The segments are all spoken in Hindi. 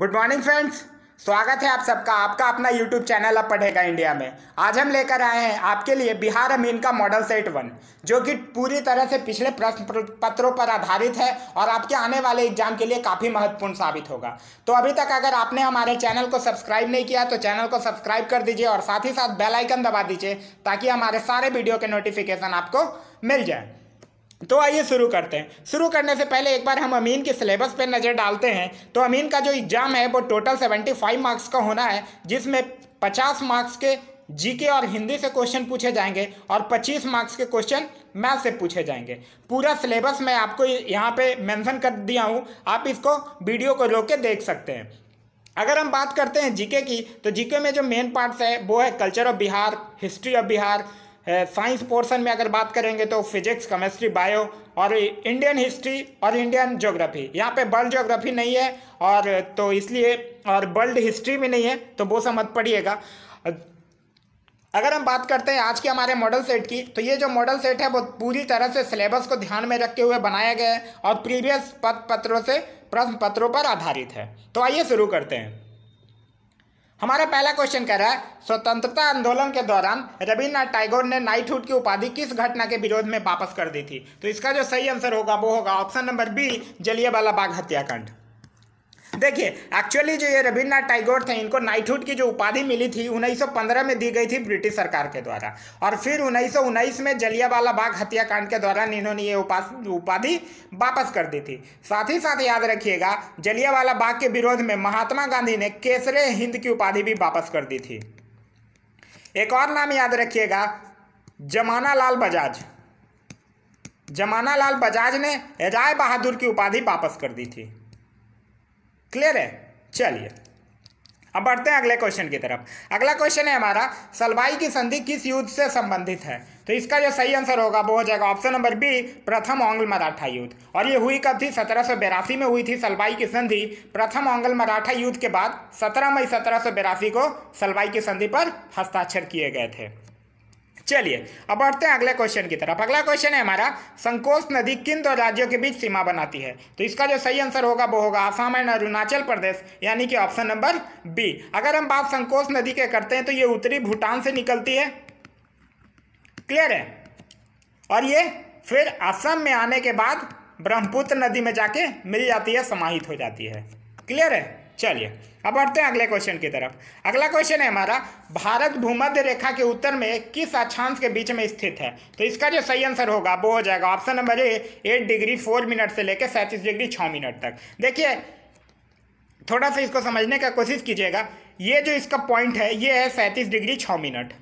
गुड मॉर्निंग फ्रेंड्स स्वागत है आप सबका आपका अपना यूट्यूब चैनल अब पढ़ेगा इंडिया में आज हम लेकर आए हैं आपके लिए बिहार अमीन का मॉडल सेट वन जो कि पूरी तरह से पिछले प्रश्न पत्रों पर आधारित है और आपके आने वाले एग्जाम के लिए काफ़ी महत्वपूर्ण साबित होगा तो अभी तक अगर आपने हमारे चैनल को सब्सक्राइब नहीं किया तो चैनल को सब्सक्राइब कर दीजिए और साथ ही साथ बेलाइकन दबा दीजिए ताकि हमारे सारे वीडियो के नोटिफिकेशन आपको मिल जाए तो आइए शुरू करते हैं शुरू करने से पहले एक बार हम अमीन के सिलेबस पर नज़र डालते हैं तो अमीन का जो एग्ज़ाम है वो टोटल सेवेंटी फाइव मार्क्स का होना है जिसमें पचास मार्क्स के जीके और हिंदी से क्वेश्चन पूछे जाएंगे और पच्चीस मार्क्स के क्वेश्चन मैथ से पूछे जाएंगे पूरा सिलेबस मैं आपको यहाँ पर मैंसन कर दिया हूँ आप इसको वीडियो को रोक के देख सकते हैं अगर हम बात करते हैं जीके की तो जीके में जो मेन पार्ट्स है वो है culture of Bihar history of Bihar science portion में अगर बात करेंगे तो फिजिक्स केमिस्ट्री बायो और इंडियन हिस्ट्री और इंडियन ज्योग्राफी यहाँ पे वर्ल्ड ज्योग्राफी नहीं है और तो इसलिए और वर्ल्ड हिस्ट्री भी नहीं है तो वो सब मत पढ़िएगा अगर हम बात करते हैं आज के हमारे मॉडल सेट की तो ये जो मॉडल सेट है वो पूरी तरह से सिलेबस को ध्यान में रखते हुए बनाया गया है और प्रीवियस पद पत्रों से प्रश्न पत्रों पर आधारित है तो आइए शुरू करते हैं हमारा पहला क्वेश्चन कह रहा है स्वतंत्रता आंदोलन के दौरान रविन्द्रनाथ टैगोर ने नाइटहुड की उपाधि किस घटना के विरोध में वापस कर दी थी तो इसका जो सही आंसर होगा वो होगा option number B Jallianwala Bagh हत्याकांड देखिए एक्चुअली जो ये रविन्द्रनाथ टैगोर थे इनको नाइटहुड की जो उपाधि मिली थी 1915 में दी गई थी ब्रिटिश सरकार के द्वारा और फिर उन्नीस में जलियावाला बाग हत्याकांड के दौरान इन्होंने ये उपाधि वापस कर दी थी साथ ही साथ याद रखिएगा जलियावाला बाग के विरोध में महात्मा गांधी ने केसरे हिंद की उपाधि भी वापस कर दी थी एक और नाम याद रखिएगा जमाना लाल बजाज जमाना लाल बजाज ने राय बहादुर की उपाधि वापस कर दी थी क्लियर है चलिए अब बढ़ते हैं अगले क्वेश्चन की तरफ अगला क्वेश्चन है हमारा सलवाई की संधि किस युद्ध से संबंधित है तो इसका जो सही आंसर होगा वो हो जाएगा ऑप्शन नंबर बी प्रथम ओंगल मराठा युद्ध और ये हुई कब थी सत्रह में हुई थी सलवाई की संधि प्रथम ओंगल मराठा युद्ध के बाद सत्रह मई सत्रह को सलवाई की संधि पर हस्ताक्षर किए गए थे चलिए अब बढ़ते हैं अगले क्वेश्चन की तरफ अगला क्वेश्चन है हमारा संकोष नदी किन दो राज्यों के बीच सीमा बनाती है तो इसका जो सही आंसर होगा वो होगा आसाम एंड अरुणाचल प्रदेश यानी कि ऑप्शन नंबर बी अगर हम बात संकोष नदी के करते हैं तो ये उत्तरी भूटान से निकलती है क्लियर है और ये फिर असम में आने के बाद ब्रह्मपुत्र नदी में जाके मिल जाती है समाहित हो जाती है क्लियर है चलिए अब बढ़ते हैं अगले क्वेश्चन की तरफ अगला क्वेश्चन है हमारा भारत भूमध्य रेखा के उत्तर में किस अक्षांश के बीच में स्थित है तो इसका जो सही आंसर होगा वो हो जाएगा option number A eight degree four minute से लेकर सैंतीस डिग्री छः मिनट तक देखिए थोड़ा सा इसको समझने का कोशिश कीजिएगा ये जो इसका पॉइंट है ये है सैंतीस डिग्री छः मिनट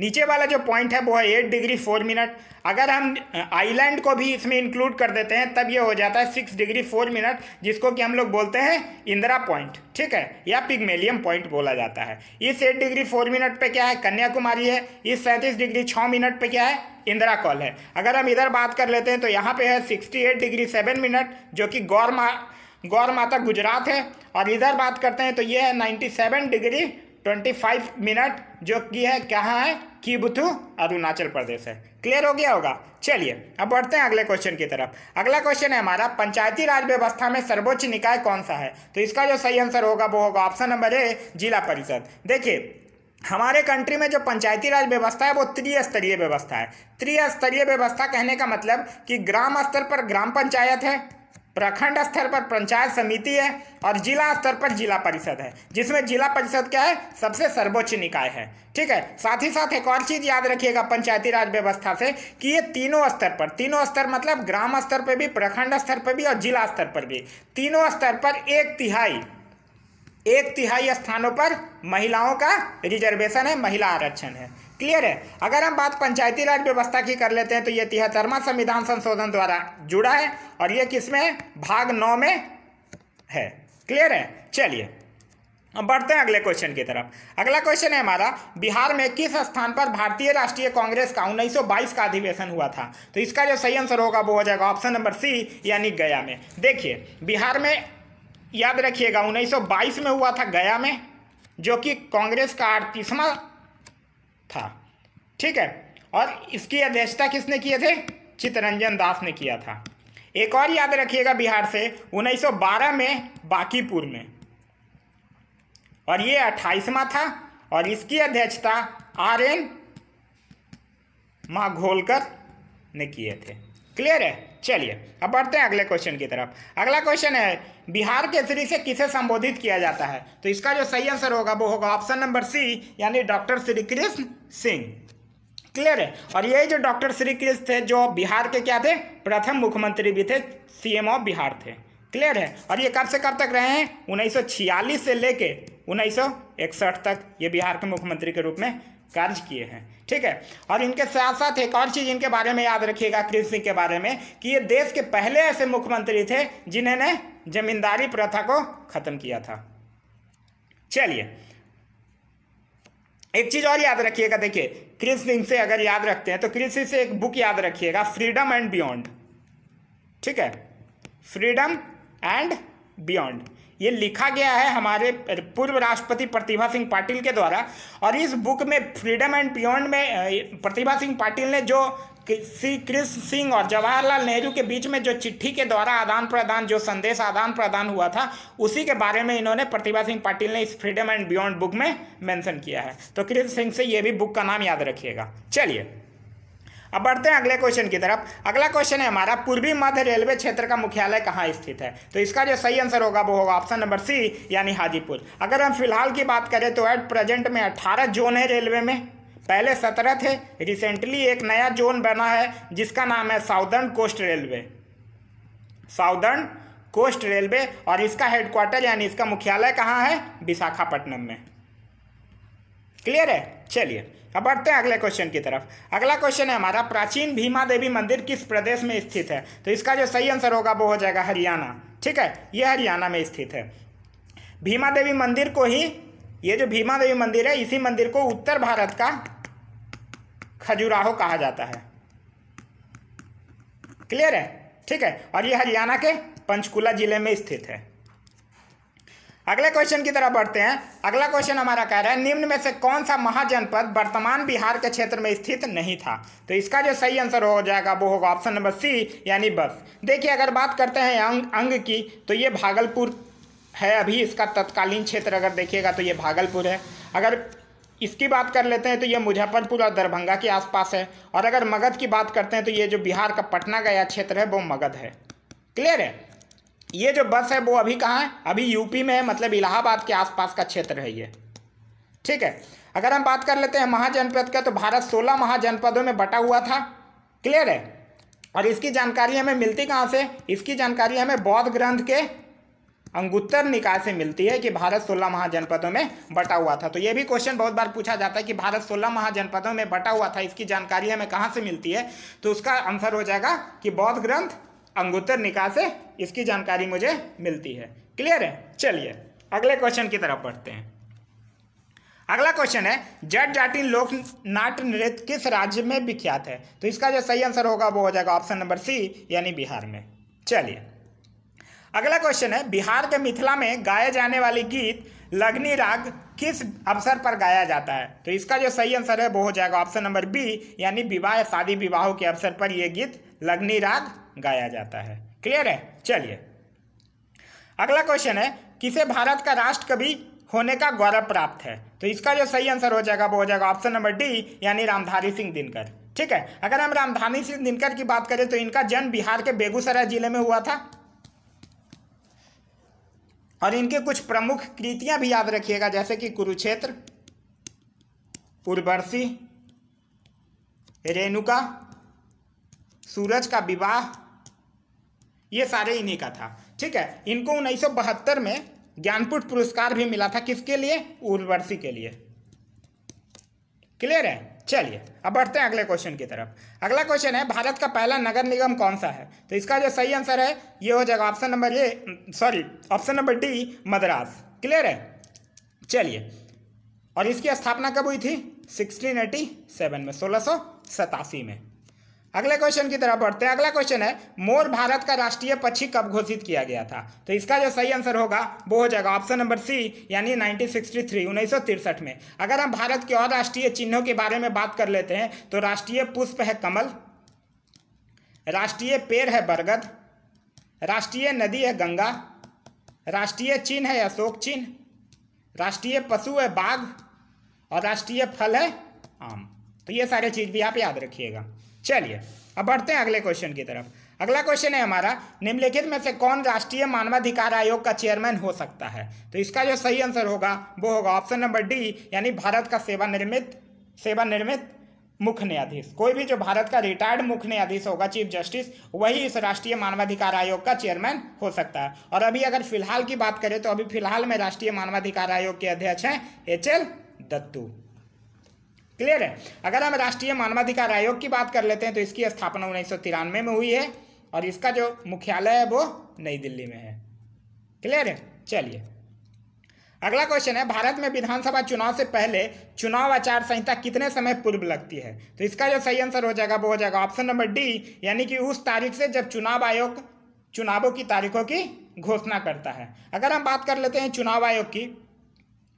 नीचे वाला जो पॉइंट है वो है एट डिग्री फोर मिनट अगर हम आइलैंड को भी इसमें इंक्लूड कर देते हैं तब ये हो जाता है सिक्स डिग्री फोर मिनट जिसको कि हम लोग बोलते हैं इंदिरा पॉइंट ठीक है या पिगमेलियम पॉइंट बोला जाता है इस एट डिग्री फोर मिनट पे क्या है कन्याकुमारी है इस सैंतीस डिग्री छः मिनट पे क्या है इंदिरा कॉल है अगर हम इधर बात कर लेते हैं तो यहाँ पर है sixty eight degree seven minute जो कि गौर मा गौर माता गुजरात है और इधर बात करते हैं तो ये है ninety seven degree twenty five minute जो कि है कहाँ है कीबुथू अरुणाचल प्रदेश है क्लियर हो गया होगा चलिए अब बढ़ते हैं अगले क्वेश्चन की तरफ अगला क्वेश्चन है हमारा पंचायती राज व्यवस्था में सर्वोच्च निकाय कौन सा है तो इसका जो सही आंसर होगा वो होगा ऑप्शन नंबर ए जिला परिषद देखिए हमारे कंट्री में जो पंचायती राज व्यवस्था है वो त्रिस्तरीय व्यवस्था है त्रिस्तरीय व्यवस्था कहने का मतलब कि ग्राम स्तर पर ग्राम पंचायत है प्रखंड स्तर पर पंचायत समिति है और जिला स्तर पर जिला परिषद है जिसमें जिला परिषद क्या है सबसे सर्वोच्च निकाय है ठीक है साथ ही साथ एक और चीज़ याद रखिएगा पंचायती राज व्यवस्था से कि ये तीनों स्तर पर तीनों स्तर मतलब ग्राम स्तर पर भी प्रखंड स्तर पर भी और जिला स्तर पर भी तीनों स्तर पर एक तिहाई एक तिहाई स्थानों पर महिलाओं का रिजर्वेशन है महिला आरक्षण है क्लियर है अगर हम बात पंचायती राज व्यवस्था की कर लेते हैं तो ये तिहत्तरवा संविधान संशोधन द्वारा जुड़ा है और ये किसमें भाग नौ में है क्लियर है चलिए अब बढ़ते हैं अगले क्वेश्चन की तरफ अगला क्वेश्चन है हमारा बिहार में किस स्थान पर भारतीय राष्ट्रीय कांग्रेस का 1922 का अधिवेशन हुआ था तो इसका जो सही आंसर होगा वो हो जाएगा ऑप्शन नंबर सी यानी गया में देखिए बिहार में याद रखिएगा 1922 में हुआ था गया में जो कि कांग्रेस का अड़तीसवां था ठीक है और इसकी अध्यक्षता किसने किए थे चितरंजन दास ने किया था एक और याद रखिएगा बिहार से 1912 में बाकीपुर में और ये अट्ठाईसवा था और इसकी अध्यक्षता आर एन माघोलकर ने किए थे क्लियर है चलिए अब बढ़ते हैं अगले क्वेश्चन की तरफ अगला क्वेश्चन है बिहार केसरी से किसे संबोधित किया जाता है तो इसका जो सही आंसर होगा वो होगा ऑप्शन नंबर सी यानी डॉक्टर श्री कृष्ण सिंह क्लियर है और ये जो डॉक्टर श्री कृष्ण थे जो बिहार के क्या थे प्रथम मुख्यमंत्री भी थे एम ऑफ बिहार थे क्लियर है और ये कब से कब तक रहे हैं छियालीस से लेके इकसठ तक ये बिहार के मुख्यमंत्री के रूप में कार्य किए हैं ठीक है और इनके साथ साथ एक और चीज़ इनके बारे में याद रखिएगा कृषि सिंह के बारे में कि ये देश के पहले ऐसे मुख्यमंत्री थे जिन्होंने जमींदारी प्रथा को खत्म किया था चलिए एक चीज और याद रखिएगा देखिए क्रिस सिंह से अगर याद रखते हैं तो क्रिस सिंह से एक बुक याद रखिएगा फ्रीडम एंड बियॉन्ड ठीक है फ्रीडम एंड बियॉन्ड ये लिखा गया है हमारे पूर्व राष्ट्रपति प्रतिभा सिंह पाटिल के द्वारा और इस बुक में फ्रीडम एंड बियॉन्ड में प्रतिभा सिंह पाटिल ने जो श्री कृष्ण सिंह और जवाहरलाल नेहरू के बीच में जो चिट्ठी के द्वारा आदान प्रदान जो संदेश आदान प्रदान हुआ था उसी के बारे में इन्होंने प्रतिभा सिंह पाटिल ने इस फ्रीडम एंड बियॉन्ड बुक में मेंशन किया है तो कृष्ण सिंह से ये भी बुक का नाम याद रखिएगा चलिए अब बढ़ते हैं अगले क्वेश्चन की तरफ अगला क्वेश्चन है हमारा पूर्वी मध्य रेलवे क्षेत्र का मुख्यालय कहाँ स्थित है तो इसका जो सही आंसर होगा वो होगा ऑप्शन नंबर सी यानी हाजीपुर अगर हम फिलहाल की बात करें तो एट प्रेजेंट में अट्ठारह जोन है रेलवे में पहले सत्रह थे रिसेंटली एक नया जोन बना है जिसका नाम है southern coast railway southern coast railway और इसका हेडक्वार्टर यानी इसका मुख्यालय कहाँ है विशाखापट्टनम में क्लियर है चलिए अब बढ़ते हैं अगले क्वेश्चन की तरफ अगला क्वेश्चन है हमारा प्राचीन भीमा देवी मंदिर किस प्रदेश में स्थित है तो इसका जो सही आंसर होगा वो हो जाएगा हरियाणा ठीक है ये हरियाणा में स्थित है भीमा देवी मंदिर को ही ये जो भीमा देवी मंदिर है इसी मंदिर को उत्तर भारत का खजुराहो कहा जाता है क्लियर है ठीक है और ये हरियाणा के पंचकुला जिले में स्थित है अगले क्वेश्चन की तरफ बढ़ते हैं अगला क्वेश्चन हमारा कह रहा है निम्न में से कौन सा महाजनपद वर्तमान बिहार के क्षेत्र में स्थित नहीं था तो इसका जो सही आंसर हो जाएगा वो होगा ऑप्शन नंबर सी यानी बस देखिए अगर बात करते हैं अंग अंग की तो ये भागलपुर है अभी इसका तत्कालीन क्षेत्र अगर देखिएगा तो ये भागलपुर है अगर इसकी बात कर लेते हैं तो ये मुजफ्फरपुर और दरभंगा के आसपास है और अगर मगध की बात करते हैं तो ये जो बिहार का पटना गया क्षेत्र है वो मगध है क्लियर है ये जो बस है वो अभी कहाँ है अभी यूपी में है मतलब इलाहाबाद के आसपास का क्षेत्र है ये ठीक है अगर हम बात कर लेते हैं महाजनपद का तो भारत सोलह महाजनपदों में बटा हुआ था क्लियर है और इसकी जानकारी हमें मिलती कहाँ से इसकी जानकारी हमें बौद्ध ग्रंथ के अंगुत्तर निकाय से मिलती है कि भारत सोलह महाजनपदों में बटा हुआ था तो ये भी क्वेश्चन बहुत बार पूछा जाता है कि भारत सोलह महाजनपदों में बटा हुआ था इसकी जानकारी हमें कहाँ से मिलती है तो उसका आंसर हो जाएगा कि बौद्ध ग्रंथ अंगुत्तर निकाय से इसकी जानकारी मुझे मिलती है क्लियर है चलिए अगले क्वेश्चन की तरफ पढ़ते हैं अगला क्वेश्चन है जट जाटिन लोक नाट्य नृत्य किस राज्य में विख्यात है तो इसका जो सही आंसर होगा वो हो जाएगा ऑप्शन नंबर सी यानी बिहार में चलिए अगला क्वेश्चन है बिहार के मिथिला में गाए जाने वाली गीत लगनी राग किस अवसर पर गाया जाता है तो इसका जो सही आंसर है वो हो जाएगा ऑप्शन नंबर बी यानी विवाह शादी विवाहों के अवसर पर यह गीत लगनी राग गाया जाता है क्लियर है चलिए अगला क्वेश्चन है किसे भारत का राष्ट्र कवि होने का गौरव प्राप्त है तो इसका जो सही आंसर हो जाएगा वो हो जाएगा ऑप्शन नंबर डी यानी रामधारी सिंह दिनकर ठीक है अगर हम रामधारी सिंह दिनकर की बात करें तो इनका जन्म बिहार के बेगूसराय जिले में हुआ था और इनके कुछ प्रमुख कृतियां भी याद रखिएगा जैसे कि कुरुक्षेत्र उर्वर्षी रेणुका सूरज का विवाह ये सारे इन्हीं का था ठीक है इनको उन्नीस में ज्ञानपुट पुरस्कार भी मिला था किसके लिए उर्वशी के लिए क्लियर है चलिए अब बढ़ते हैं अगले क्वेश्चन की तरफ अगला क्वेश्चन है भारत का पहला नगर निगम कौन सा है तो इसका जो सही आंसर है ये हो जाएगा option number A sorry option number D Madras clear है चलिए और इसकी स्थापना कब हुई थी सिक्सटीन एटी सेवन में सोलह सौ सतासी में अगले क्वेश्चन की तरफ बढ़ते हैं अगला क्वेश्चन है मोर भारत का राष्ट्रीय पक्षी कब घोषित किया गया था तो इसका जो सही आंसर होगा वो हो जाएगा ऑप्शन नंबर सी यानी 1963 1963 में अगर हम भारत के और राष्ट्रीय चिन्हों के बारे में बात कर लेते हैं तो राष्ट्रीय पुष्प है कमल राष्ट्रीय पेड़ है बरगद राष्ट्रीय नदी है गंगा राष्ट्रीय चिन्ह है अशोक चिन्ह राष्ट्रीय पशु है बाघ और राष्ट्रीय फल है आम तो ये सारे चीज़ भी आप याद रखिएगा चलिए अब बढ़ते हैं अगले क्वेश्चन की तरफ अगला क्वेश्चन है हमारा निम्नलिखित में से कौन राष्ट्रीय मानवाधिकार आयोग का चेयरमैन हो सकता है तो इसका जो सही आंसर होगा वो होगा ऑप्शन नंबर डी यानी भारत का सेवानिर्मित सेवानिर्मित मुख्य न्यायाधीश कोई भी जो भारत का रिटायर्ड मुख्य न्यायाधीश होगा चीफ जस्टिस वही इस राष्ट्रीय मानवाधिकार आयोग का चेयरमैन हो सकता है और अभी अगर फिलहाल की बात करें तो अभी फिलहाल में राष्ट्रीय मानवाधिकार आयोग के अध्यक्ष हैं एच एल दत्तू क्लियर है अगर हम राष्ट्रीय मानवाधिकार आयोग की बात कर लेते हैं तो इसकी स्थापना उन्नीस में हुई है और इसका जो मुख्यालय है वो नई दिल्ली में है क्लियर है चलिए अगला क्वेश्चन है भारत में विधानसभा चुनाव से पहले चुनाव आचार संहिता कितने समय पूर्व लगती है तो इसका जो सही आंसर हो जाएगा वो हो जाएगा ऑप्शन नंबर डी यानी कि उस तारीख से जब चुनाव आयोग चुनावों की तारीखों की घोषणा करता है अगर हम बात कर लेते हैं चुनाव आयोग की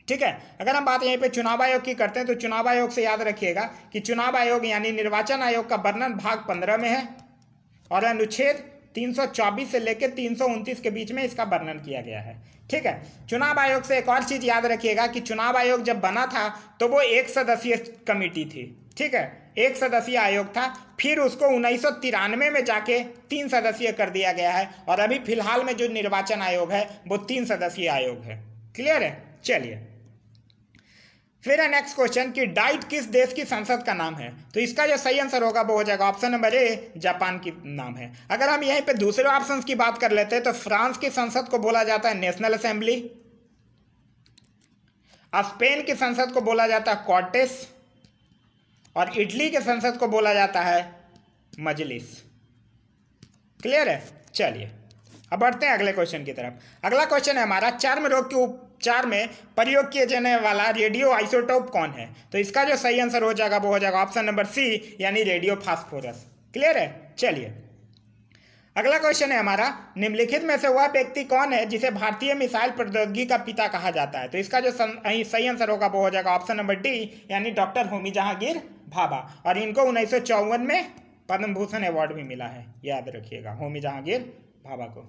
ठीक है अगर हम बात यहीं पे चुनाव आयोग की करते हैं तो चुनाव आयोग से याद रखिएगा कि चुनाव आयोग यानी निर्वाचन आयोग का वर्णन भाग पंद्रह में है और अनुच्छेद 324 से लेकर तीन के बीच में इसका वर्णन किया गया है ठीक है चुनाव आयोग से एक और चीज़ याद रखिएगा कि चुनाव आयोग जब बना था तो वो एक सदस्यीय कमेटी थी ठीक है एक सदस्यीय आयोग था फिर उसको उन्नीस में जाके तीन सदस्यीय कर दिया गया है और अभी फिलहाल में जो निर्वाचन आयोग है वो तीन सदस्यीय आयोग है क्लियर है चलिए फिर है नेक्स्ट क्वेश्चन कि डाइट किस देश की संसद का नाम है तो इसका जो सही आंसर होगा वो हो जाएगा ऑप्शन नंबर ए जापान की नाम है अगर हम यहीं पे दूसरे ऑप्शन की बात कर लेते हैं तो फ्रांस की संसद को बोला जाता है नेशनल असेंबली स्पेन की संसद को बोला जाता है कॉटेस और इटली के संसद को बोला जाता है मजलिस क्लियर है चलिए अब बढ़ते हैं अगले क्वेश्चन की तरफ अगला क्वेश्चन है हमारा चर्म रोग के चार में प्रयोग किए जाने वाला रेडियो आइसोटोप कौन है तो इसका जो सही आंसर हो जाएगा वो हो जाएगा ऑप्शन नंबर सी यानी रेडियो फास्फोरस क्लियर है चलिए अगला क्वेश्चन है हमारा निम्नलिखित में से वह व्यक्ति कौन है जिसे भारतीय मिसाइल प्रौद्योगिकी का पिता कहा जाता है तो इसका जो सही आंसर होगा वो हो जाएगा ऑप्शन नंबर डी यानी डॉक्टर होमी जहांगीर भाभा और इनको उन्नीस में पद्म भूषण अवार्ड भी मिला है याद रखिएगा होमी जहांगीर भाभा को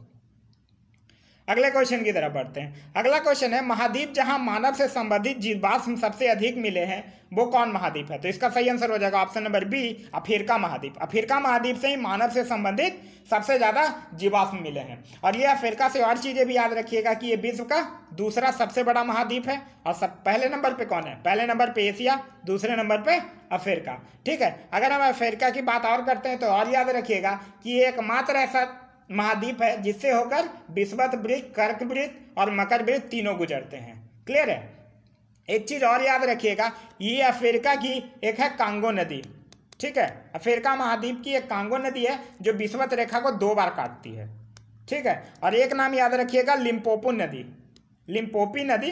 अगले क्वेश्चन की तरफ बढ़ते हैं अगला क्वेश्चन है महाद्वीप जहां मानव से संबंधित जीवाश्म सबसे अधिक मिले हैं वो कौन महाद्वीप है तो इसका सही आंसर हो जाएगा ऑप्शन नंबर बी अफ्रीका महाद्वीप अफ्रीका महाद्वीप से ही मानव से संबंधित सबसे ज़्यादा जीवाश्म मिले हैं और ये अफ्रीका से और चीज़ें भी याद रखिएगा कि ये विश्व का दूसरा सबसे बड़ा महाद्वीप है और सब पहले नंबर पे कौन है पहले नंबर पे एशिया दूसरे नंबर पे अफ्रीका ठीक है अगर हम अफ्रीका की बात और करते हैं तो और याद रखिएगा कि एकमात्र ऐसा महाद्वीप है जिससे होकर विस्वत वृत्त कर्क वृत्त और मकर वृत्त तीनों गुजरते हैं क्लियर है एक चीज़ और याद रखिएगा ये अफ्रीका की एक है कांगो नदी ठीक है अफ्रीका महाद्वीप की एक कांगो नदी है जो विस्वत रेखा को दो बार काटती है ठीक है और एक नाम याद रखिएगा लिम्पोपो नदी लिम्पोपी नदी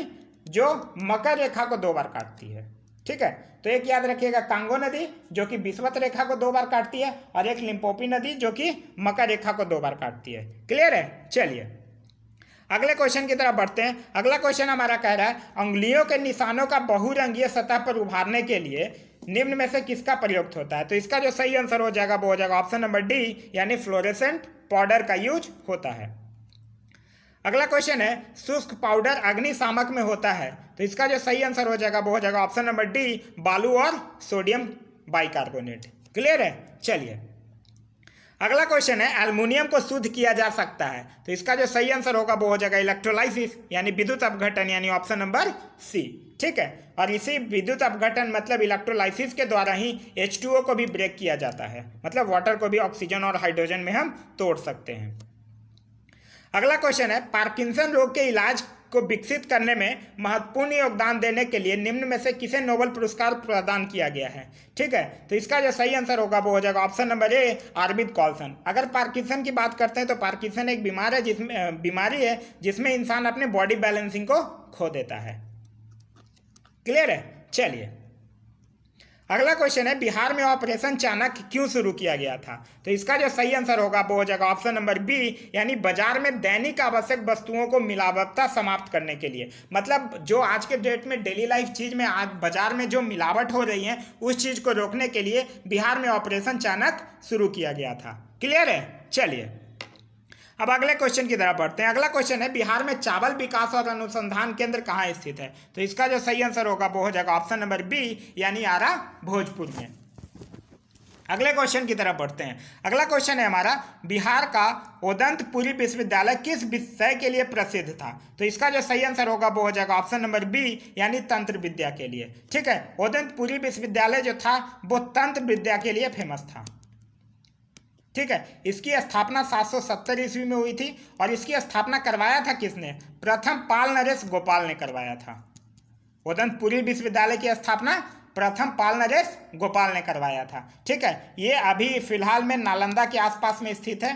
जो मकर रेखा को दो बार काटती है ठीक है तो एक याद रखिएगा कांगो नदी जो कि विश्वत रेखा को दो बार काटती है और एक लिम्पोपी नदी जो कि मकर रेखा को दो बार काटती है क्लियर है चलिए अगले क्वेश्चन की तरफ बढ़ते हैं अगला क्वेश्चन हमारा कह रहा है उंगलियों के निशानों का बहुरंगीय सतह पर उभारने के लिए निम्न में से किसका प्रयुक्त होता है तो इसका जो सही आंसर हो जाएगा वो हो जाएगा ऑप्शन नंबर डी यानी फ्लोरेसेंट पाउडर का यूज होता है अगला क्वेश्चन है शुष्क पाउडर अग्निशामक में होता है तो इसका जो सही आंसर हो जाएगा वो हो जाएगा ऑप्शन नंबर डी बालू और सोडियम बाइकार्बोनेट क्लियर है चलिए अगला क्वेश्चन है एल्यूमिनियम को शुद्ध किया जा सकता है तो इसका जो सही आंसर होगा वो हो जाएगा इलेक्ट्रोलाइसिस यानी विद्युत अपघटन यानी ऑप्शन नंबर सी ठीक है और इसी विद्युत अपघटन मतलब इलेक्ट्रोलाइसिस के द्वारा ही एच को भी ब्रेक किया जाता है मतलब वाटर को भी ऑक्सीजन और हाइड्रोजन में हम तोड़ सकते हैं अगला क्वेश्चन है पार्किंसन रोग के इलाज को विकसित करने में महत्वपूर्ण योगदान देने के लिए निम्न में से किसे नोबल पुरस्कार प्रदान किया गया है ठीक है तो इसका जो सही आंसर होगा वो हो जाएगा option number A Arvid Carlsson अगर पार्किसन की बात करते हैं तो पार्किसन एक बीमार है जिसमें बीमारी है जिसमें इंसान अपने बॉडी बैलेंसिंग को खो देता है क्लियर है चलिए अगला क्वेश्चन है बिहार में ऑपरेशन चाणक्य क्यों शुरू किया गया था तो इसका जो सही आंसर होगा वो हो जाएगा ऑप्शन नंबर बी यानी बाजार में दैनिक आवश्यक वस्तुओं को मिलावटता समाप्त करने के लिए मतलब जो आज के डेट में डेली लाइफ चीज में आज बाजार में जो मिलावट हो रही है उस चीज को रोकने के लिए बिहार में ऑपरेशन चाणक्य शुरू किया गया था क्लियर है चलिए अब अगले क्वेश्चन की तरफ बढ़ते हैं अगला क्वेश्चन है बिहार में चावल विकास और अनुसंधान केंद्र कहाँ स्थित है तो इसका जो सही आंसर होगा वो हो जाएगा ऑप्शन नंबर बी यानी आरा भोजपुर में अगले क्वेश्चन की तरफ बढ़ते हैं अगला क्वेश्चन है हमारा बिहार का उदंतपुरी विश्वविद्यालय किस विषय के लिए प्रसिद्ध था तो इसका जो सही आंसर होगा वो हो जाएगा ऑप्शन नंबर बी यानी तंत्र विद्या के लिए ठीक है उदंतपुरी विश्वविद्यालय जो था वो तंत्र विद्या के लिए फेमस था ठीक है इसकी स्थापना 770 ईस्वी में हुई थी और इसकी स्थापना करवाया था किसने प्रथम पाल नरेश गोपाल ने करवाया था उदनपुरी विश्वविद्यालय की स्थापना प्रथम पाल नरेश गोपाल ने करवाया था ठीक है ये अभी फिलहाल में नालंदा के आसपास में स्थित है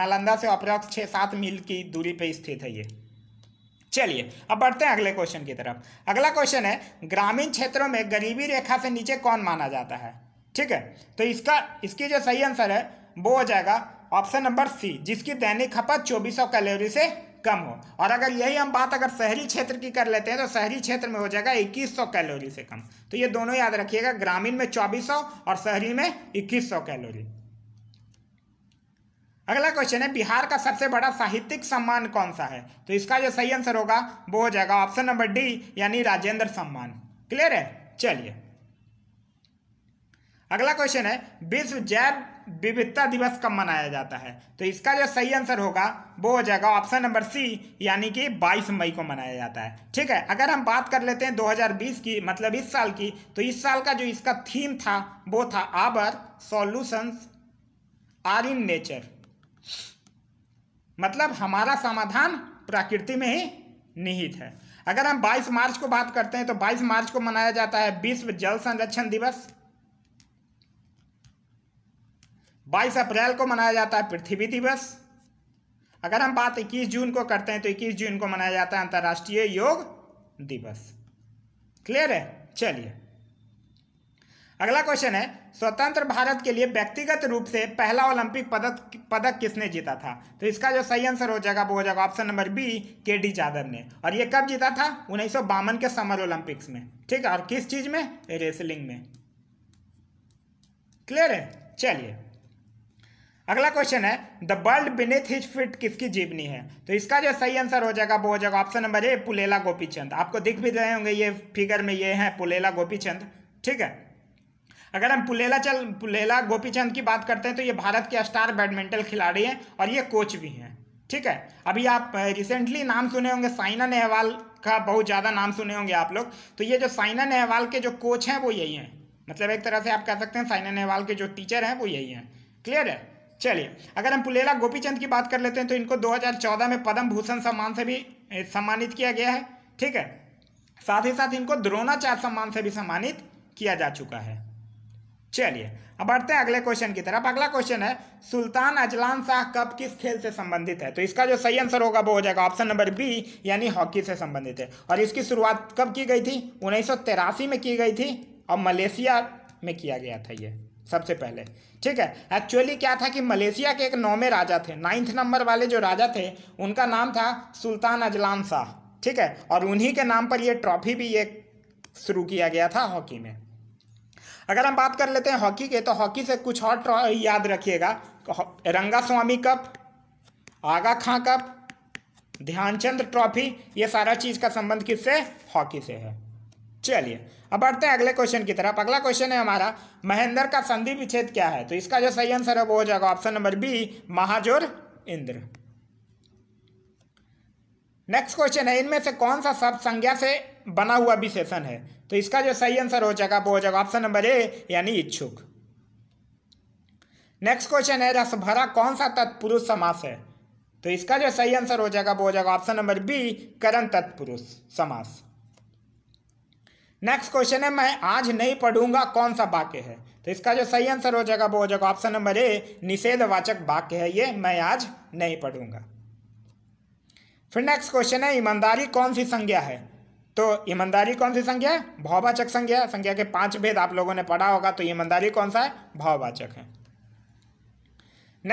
नालंदा से अप्रॉक्स छः सात मील की दूरी पर स्थित है ये चलिए अब बढ़ते हैं अगले क्वेश्चन की तरफ अगला क्वेश्चन है ग्रामीण क्षेत्रों में गरीबी रेखा से नीचे कौन माना जाता है ठीक है तो इसका इसकी जो सही आंसर है वो हो जाएगा ऑप्शन नंबर सी जिसकी दैनिक खपत चौबीस सौ कैलोरी से कम हो और अगर यही हम बात अगर शहरी क्षेत्र की कर लेते हैं तो शहरी क्षेत्र में हो जाएगा 2100 कैलोरी से कम तो ये दोनों याद रखिएगा ग्रामीण में 2400 और शहरी में 2100 कैलोरी अगला क्वेश्चन है बिहार का सबसे बड़ा साहित्यिक सम्मान कौन सा है तो इसका जो सही आंसर होगा वो हो जाएगा ऑप्शन नंबर डी यानी राजेंद्र सम्मान क्लियर है चलिए अगला क्वेश्चन है विश्व जैव विविधता दिवस कब मनाया जाता है तो इसका जो सही आंसर होगा वो हो जाएगा ऑप्शन नंबर सी यानी कि 22 मई को मनाया जाता है ठीक है अगर हम बात कर लेते हैं 2020 की मतलब इस साल की तो इस साल का जो इसका थीम था वो था our solutions are in nature मतलब हमारा समाधान प्रकृति में ही निहित है अगर हम 22 मार्च को बात करते हैं तो 22 मार्च को मनाया जाता है विश्व जल संरक्षण दिवस बाईस अप्रैल को मनाया जाता है पृथ्वी दिवस अगर हम बात 21 जून को करते हैं तो 21 जून को मनाया जाता है अंतर्राष्ट्रीय योग दिवस क्लियर है चलिए अगला क्वेश्चन है स्वतंत्र भारत के लिए व्यक्तिगत रूप से पहला ओलंपिक पदक पदक किसने जीता था तो इसका जो सही आंसर हो जाएगा वो हो जाएगा option number B K D Yadav ने और ये कब जीता था उन्नीस के समर ओलंपिक्स में ठीक है और किस चीज में रेसलिंग में क्लियर है चलिए अगला क्वेश्चन है the world beneath his feet किसकी जीवनी है तो इसका जो सही आंसर हो जाएगा वो हो जाएगा option number A Pullela Gopichand आपको दिख भी रहे होंगे ये फिगर में ये है पुलेला गोपी चंद ठीक है अगर हम पुलेला चल पुलेला गोपी चंद की बात करते हैं तो ये भारत के स्टार बैडमिंटन खिलाड़ी हैं और ये कोच भी हैं ठीक है अभी आप रिसेंटली नाम सुने होंगे साइना नेहवाल का बहुत ज़्यादा नाम सुने होंगे आप लोग तो ये जो साइना नेहवाल के जो कोच हैं वो यही हैं मतलब एक तरह से आप कह सकते हैं साइना नेहवाल के जो टीचर हैं वो यही हैं क्लियर है चलिए अगर हम पुलेला गोपीचंद की बात कर लेते हैं तो इनको 2014 में पद्म भूषण सम्मान से भी सम्मानित किया गया है ठीक है साथ ही साथ इनको द्रोणाचार्य सम्मान से भी सम्मानित किया जा चुका है चलिए अब बढ़ते हैं अगले क्वेश्चन की तरफ अगला क्वेश्चन है सुल्तान अजलान शाह कप किस खेल से संबंधित है तो इसका जो सही आंसर होगा वो हो जाएगा ऑप्शन नंबर बी यानी हॉकी से संबंधित है और इसकी शुरुआत कब की गई थी उन्नीस में की गई थी और मलेशिया में किया गया था यह सबसे पहले ठीक है एक्चुअली क्या था कि मलेशिया के एक नौवे राजा थे नाइन्थ नंबर वाले जो राजा थे उनका नाम था सुल्तान अजलान शाह ठीक है और उन्हीं के नाम पर ये ट्रॉफी भी ये शुरू किया गया था हॉकी में अगर हम बात कर लेते हैं हॉकी के तो हॉकी से कुछ और याद रखिएगा Rangaswamy cup Aga Khan cup Dhyanchand trophy ये सारा चीज़ का संबंध किससे हॉकी से है चलिए अब बढ़ते हैं अगले क्वेश्चन की तरफ अगला क्वेश्चन है हमारा महेंद्र का संधि विच्छेद क्या है तो इसका जो सही आंसर है वो हो जाएगा ऑप्शन नंबर बी महाजोर इंद्र नेक्स्ट क्वेश्चन है इनमें से कौन सा शब्द संज्ञा से बना हुआ विशेषण है तो इसका जो सही आंसर हो जाएगा वो हो जाएगा ऑप्शन नंबर ए यानी इच्छुक नेक्स्ट क्वेश्चन है रसभरा कौन सा तत्पुरुष समास है तो इसका जो सही आंसर हो जाएगा वो हो जाएगा ऑप्शन नंबर बी करण तत्पुरुष समास नेक्स्ट क्वेश्चन है मैं आज नहीं पढ़ूंगा कौन सा वाक्य है तो इसका जो सही आंसर हो जाएगा वो हो जाएगा ऑप्शन नंबर ए निषेधवाचक वाक्य है ये मैं आज नहीं पढ़ूंगा फिर नेक्स्ट क्वेश्चन है ईमानदारी कौन सी संज्ञा है तो ईमानदारी कौन सी संज्ञा है भाववाचक संज्ञा संज्ञा के पांच भेद आप लोगों ने पढ़ा होगा तो ईमानदारी कौन सा है भाववाचक है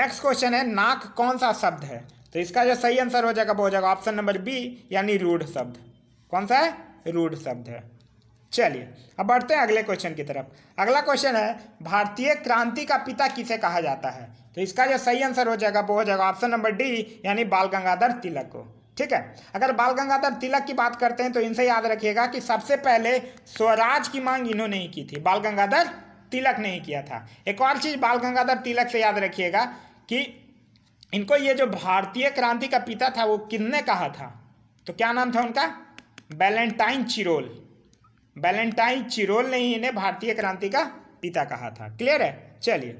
नेक्स्ट क्वेश्चन है नाक कौन सा शब्द है तो इसका जो सही आंसर हो जाएगा वो हो जाएगा ऑप्शन नंबर बी यानी रूढ़ शब्द कौन सा है रूढ़ शब्द है चलिए अब बढ़ते हैं अगले क्वेश्चन की तरफ अगला क्वेश्चन है भारतीय क्रांति का पिता किसे कहा जाता है तो इसका जो सही आंसर हो जाएगा वो हो जाएगा ऑप्शन नंबर डी यानी बाल गंगाधर तिलक को ठीक है अगर बाल गंगाधर तिलक की बात करते हैं तो इनसे याद रखिएगा कि सबसे पहले स्वराज की मांग इन्होंने ही की थी बाल गंगाधर तिलक ने ही किया था एक और चीज़ बाल गंगाधर तिलक से याद रखिएगा कि इनको ये जो भारतीय क्रांति का पिता था वो किसने कहा था तो क्या नाम था उनका वैलेंटाइन चिरोल वैलेंटाइन चिरोल ने ही इन्हें भारतीय क्रांति का पिता कहा था क्लियर है चलिए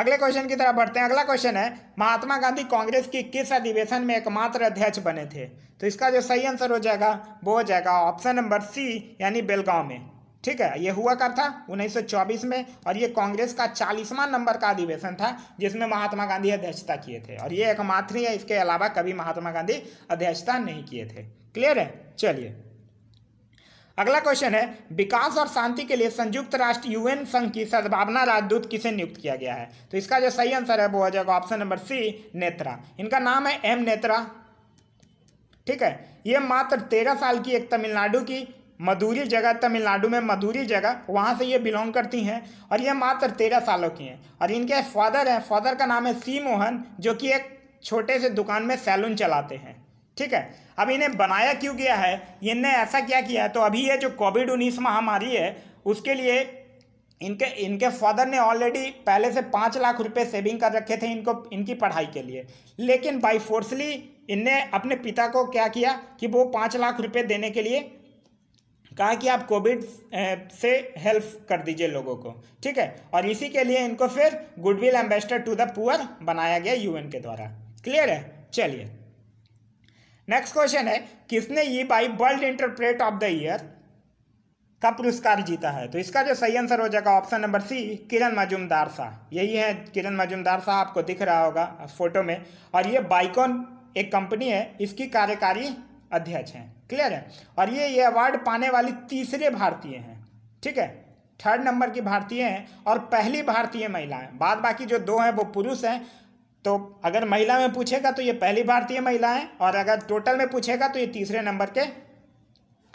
अगले क्वेश्चन की तरफ बढ़ते हैं अगला क्वेश्चन है महात्मा गांधी कांग्रेस की किस अधिवेशन में एकमात्र अध्यक्ष बने थे तो इसका जो सही आंसर हो जाएगा वो हो जाएगा ऑप्शन नंबर सी यानी बेलगांव में ठीक है ये हुआ करता 1924 में और ये कांग्रेस का चालीसवां नंबर का अधिवेशन था जिसमें महात्मा गांधी अध्यक्षता किए थे और ये एकमात्र ही है इसके अलावा कभी महात्मा गांधी अध्यक्षता नहीं किए थे क्लियर है चलिए अगला क्वेश्चन है विकास और शांति के लिए संयुक्त राष्ट्र यूएन संघ की सद्भावना राजदूत किसे नियुक्त किया गया है तो इसका जो सही आंसर है वो हो जाएगा ऑप्शन नंबर सी नेत्रा इनका नाम है एम नेत्रा ठीक है ये मात्र तेरह साल की एक तमिलनाडु की मधुरी जगह तमिलनाडु में मधुरी जगह वहाँ से ये बिलोंग करती हैं और ये मात्र तेरह सालों की हैं और इनके फादर हैं फादर का नाम है सी मोहन जो कि एक छोटे से दुकान में सैलून चलाते हैं ठीक है अब इन्हें बनाया क्यों गया है इनने ऐसा क्या किया है तो अभी ये जो कोविड उन्नीस महामारी है उसके लिए इनके इनके फादर ने ऑलरेडी पहले से पाँच लाख रुपए सेविंग कर रखे थे इनको इनकी पढ़ाई के लिए लेकिन बाई फोर्सली इनने अपने पिता को क्या किया कि वो पाँच लाख रुपए देने के लिए कहा कि आप कोविड से हेल्प कर दीजिए लोगों को ठीक है और इसी के लिए इनको फिर goodwill ambassador to the poor बनाया गया यूएन के द्वारा क्लियर है चलिए नेक्स्ट क्वेश्चन है किसने ये बाई world entrepreneur of the year का पुरस्कार जीता है तो इसका जो सही आंसर हो जाएगा option number C Kiran Mazumdar Shaw यही है किरण मजुमदार शाह आपको दिख रहा होगा फोटो में और ये बाइकॉन एक कंपनी है इसकी कार्यकारी अध्यक्ष हैं क्लियर है और ये ये अवार्ड पाने वाली तीसरे भारतीय हैं ठीक है थर्ड नंबर की भारतीय हैं और पहली भारतीय महिला हैं बाद बाकी जो दो हैं वो पुरुष हैं तो अगर महिला में पूछेगा तो ये पहली भारतीय महिला हैं और अगर टोटल में पूछेगा तो ये तीसरे नंबर के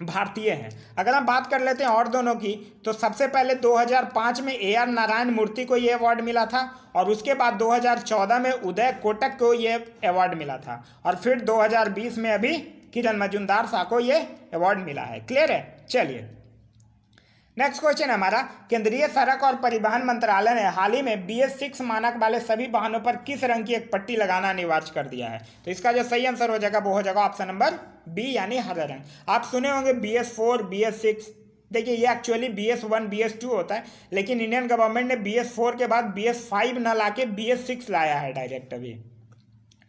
भारतीय हैं अगर हम बात कर लेते हैं और दोनों की तो सबसे पहले 2005 में ए आर नारायण मूर्ति को ये अवार्ड मिला था और उसके बाद 2014 में उदय कोटक को ये अवार्ड मिला था और फिर 2020 में अभी किरण मजुमदार शाह को ये अवार्ड मिला है क्लियर है चलिए नेक्स्ट क्वेश्चन हमारा केंद्रीय सड़क और परिवहन मंत्रालय ने हाल ही में बी एस सिक्स मानक वाले सभी वाहनों पर किस रंग की एक पट्टी लगाना अनिवार्य कर दिया है तो इसका जो सही आंसर हो जाएगा वो हो जाएगा ऑप्शन नंबर बी यानी हरा रंग आप सुने होंगे B S four B S six देखिए ये actually B S one B S two होता है लेकिन इंडियन गवर्नमेंट ने बी एस फोर के बाद बी एस फाइव न ला के बी एस सिक्स लाया है डायरेक्ट अभी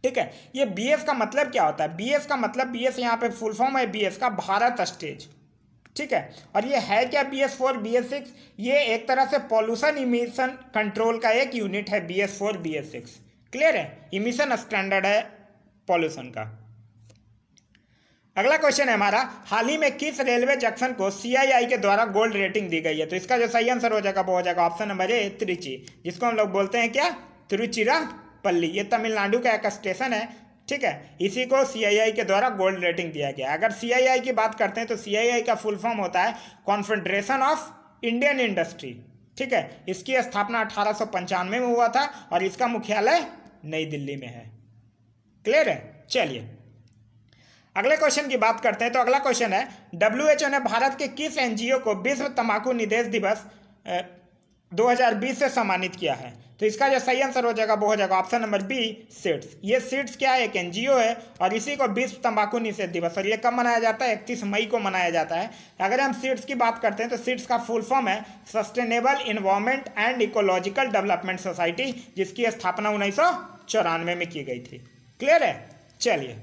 ठीक है ये बी एस का मतलब क्या होता है बी एस का मतलब बी एस यहाँ पे फुल फॉर्म है बी एस का भारत स्टेज ठीक है और ये है क्या B S four B S six ये एक तरह से पॉल्यूशन इमिशन कंट्रोल का एक यूनिट है B S four B S six clear है इमिशन स्टैंडर्ड है पॉल्यूशन का अगला क्वेश्चन है हमारा हाल ही में किस रेलवे जंक्शन को सीआईआई के द्वारा गोल्ड रेटिंग दी गई है तो इसका जो सही आंसर हो जाएगा वो हो जाएगा ऑप्शन नंबर ए त्रिची जिसको हम लोग बोलते हैं क्या त्रिचिरा पल्ली ये तमिलनाडु का एक स्टेशन है ठीक है इसी को सीआईआई के द्वारा गोल्ड रेटिंग दिया गया अगर सीआईआई की बात करते हैं तो सीआईआई का फुल फॉर्म होता है कॉन्फेडरेशन ऑफ इंडियन इंडस्ट्री ठीक है इसकी स्थापना अठारह में हुआ था और इसका मुख्यालय नई दिल्ली में है क्लियर है चलिए अगले क्वेश्चन की बात करते हैं तो अगला क्वेश्चन है डब्ल्यू ने भारत के किस एनजीओ को विश्व तंबाकू निदेश दिवस 2020 से सम्मानित किया है तो इसका जो सही आंसर हो जाएगा वो हो जाएगा ऑप्शन नंबर बी सीड्स ये सीड्स क्या है एक एनजीओ है और इसी को विश्व तंबाकू निषेध दिवस और ये कब मनाया जाता है इकतीस मई को मनाया जाता है अगर हम सीड्स की बात करते हैं तो सीड्स का फुल फॉर्म है sustainable environment and ecological development society जिसकी स्थापना उन्नीस में की गई थी क्लियर है चलिए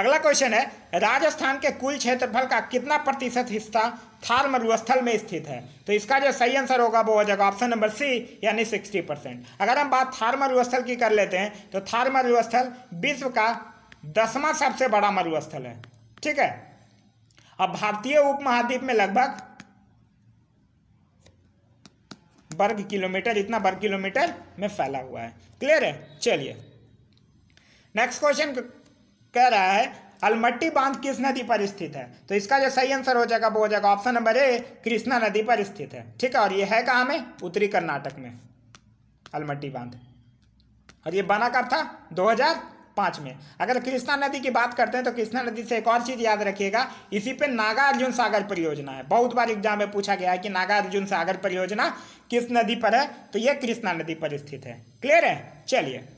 अगला क्वेश्चन है राजस्थान के कुल क्षेत्रफल का कितना प्रतिशत हिस्सा थार मरुस्थल में स्थित है तो इसका जो सही आंसर होगा वो हो जाएगा ऑप्शन नंबर सी यानी सिक्सटी परसेंट अगर हम बात थार मरुस्थल की कर लेते हैं तो थार मरुस्थल विश्व का दसवां सबसे बड़ा मरुस्थल है ठीक है अब भारतीय उपमहाद्वीप में लगभग वर्ग किलोमीटर इतना वर्ग किलोमीटर में फैला हुआ है क्लियर है चलिए नेक्स्ट क्वेश्चन कह रहा है अलमट्टी बांध किस नदी पर स्थित है तो इसका जो सही आंसर हो जाएगा वो हो जाएगा ऑप्शन नंबर ए कृष्णा नदी पर स्थित है ठीक है और ये है कहाँ में उत्तरी कर्नाटक में अलमट्टी बांध और ये बना कब था 2005 में अगर कृष्णा नदी की बात करते हैं तो कृष्णा नदी से एक और चीज़ याद रखिएगा इसी पे नागार्जुन सागर परियोजना है बहुत बार एग्जाम में पूछा गया है कि नागार्जुन सागर परियोजना किस नदी पर है तो ये कृष्णा नदी पर स्थित है क्लियर है चलिए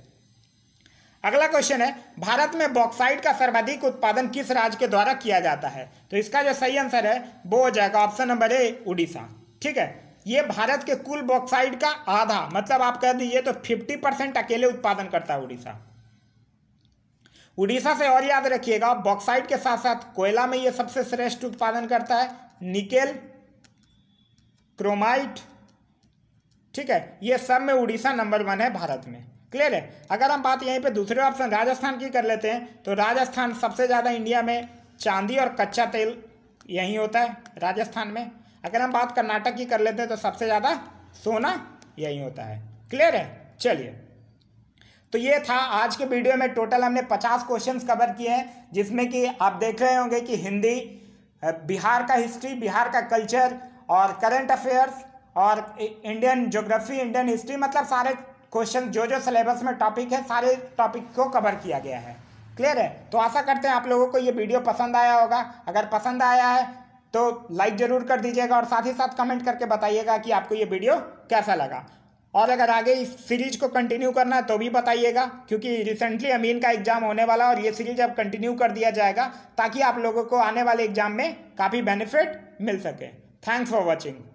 अगला क्वेश्चन है भारत में बॉक्साइट का सर्वाधिक उत्पादन किस राज्य के द्वारा किया जाता है तो इसका जो सही आंसर है वो हो जाएगा ऑप्शन नंबर ए उड़ीसा ठीक है ये भारत के कुल बॉक्साइड का आधा मतलब आप कह दीजिए तो 50 परसेंट अकेले उत्पादन करता है उड़ीसा उड़ीसा से और याद रखिएगा बॉक्साइड के साथ साथ कोयला में ये सबसे श्रेष्ठ उत्पादन करता है निकेल क्रोमाइट ठीक है ये सब में उड़ीसा नंबर वन है भारत में क्लियर है अगर हम बात यहीं पे दूसरे ऑप्शन राजस्थान की कर लेते हैं तो राजस्थान सबसे ज़्यादा इंडिया में चांदी और कच्चा तेल यहीं होता है राजस्थान में अगर हम बात कर्नाटक की कर लेते हैं तो सबसे ज़्यादा सोना यहीं होता है क्लियर है चलिए तो ये था आज के वीडियो में टोटल हमने पचास क्वेश्चन कवर किए हैं जिसमें कि आप देख रहे होंगे कि हिंदी बिहार का हिस्ट्री बिहार का कल्चर और करंट अफेयर्स और इंडियन ज्योग्राफी इंडियन हिस्ट्री मतलब सारे क्वेश्चन जो जो सिलेबस में टॉपिक है सारे टॉपिक को कवर किया गया है क्लियर है तो आशा करते हैं आप लोगों को ये वीडियो पसंद आया होगा अगर पसंद आया है तो लाइक ज़रूर कर दीजिएगा और साथ ही साथ कमेंट करके बताइएगा कि आपको ये वीडियो कैसा लगा और अगर आगे इस सीरीज को कंटिन्यू करना है तो भी बताइएगा क्योंकि रिसेंटली अमीन का एग्जाम होने वाला और ये सीरीज अब कंटिन्यू कर दिया जाएगा ताकि आप लोगों को आने वाले एग्जाम में काफ़ी बेनिफिट मिल सके थैंक्स फॉर वॉचिंग